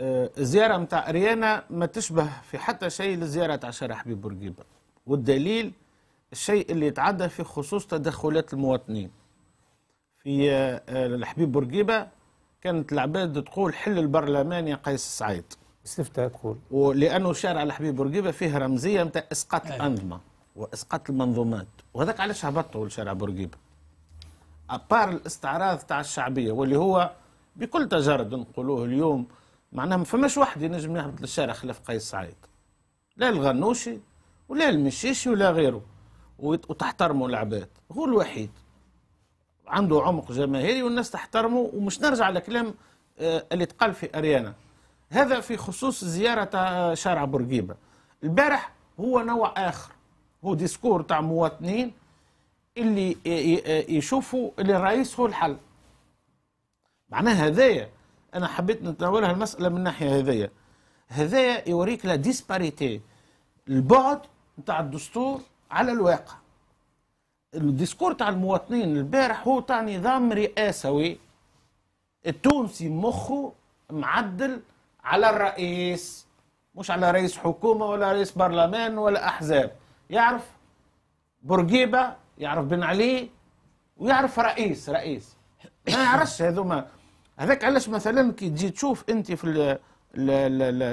الزيارة آه، متاع ريانا ما تشبه في حتى شيء لزيارة شارع حبيب بورقيبة والدليل الشيء اللي يتعدى في خصوص تدخلات المواطنين في الحبيب آه، آه، بورقيبة كانت العباد تقول حل البرلمان يا قيس سعيد استفتاء تقول ولانه شارع الحبيب بورقيبه فيه رمزيه نتاع اسقاط أيوه. الانظمه واسقاط المنظومات وهذاك علاش هبطوا لشارع بورقيبه ابار الاستعراض تاع الشعبيه واللي هو بكل تجرد نقولوه اليوم معناها ما فماش واحد ينجم يهبط للشارع خلاف قيس سعيد لا الغنوشي ولا المشيشي ولا غيره وتحترموا العباد هو الوحيد عنده عمق جماهيري والناس تحترمه ومش نرجع لكلام آه، اللي تقال في اريانا هذا في خصوص زياره آه، شارع بورقيبه البارح هو نوع اخر هو ديسكور تاع مواطنين اللي يشوفوا اللي الرئيس هو الحل معناها هذايا انا حبيت نتناولها المساله من الناحيه هذايا هذايا يوريك لا ديسباريتي البعد نتاع الدستور على الواقع الديسكور تاع المواطنين البارح هو تاع نظام رئاسوي التونسي مخه معدل على الرئيس مش على رئيس حكومة ولا رئيس برلمان ولا أحزاب يعرف بورقيبة يعرف بن علي ويعرف رئيس رئيس ما يعرفش هذوما هذاك علاش مثلا كي تجي تشوف انت في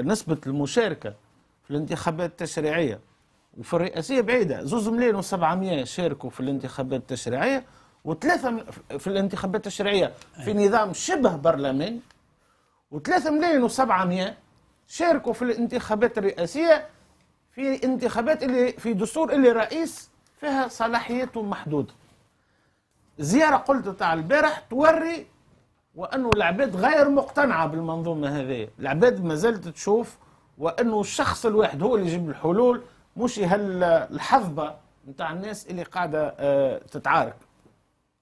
نسبه المشاركه في الانتخابات التشريعيه وفي الرئاسيه بعيده زوز ملايين و700 شاركوا في الانتخابات التشريعيه وثلاثه في الانتخابات التشريعيه في نظام شبه برلمان وثلاثه ملايين و700 شاركوا في الانتخابات الرئاسيه في انتخابات اللي في دستور اللي رئيس فيها صلاحيته محدوده. زياره قلت تاع البارح توري وانه العباد غير مقتنعه بالمنظومه هذه العباد ما زالت تشوف وانه الشخص الواحد هو اللي يجيب الحلول مش هالحظبه نتاع الناس اللي قاعده آه، تتعارك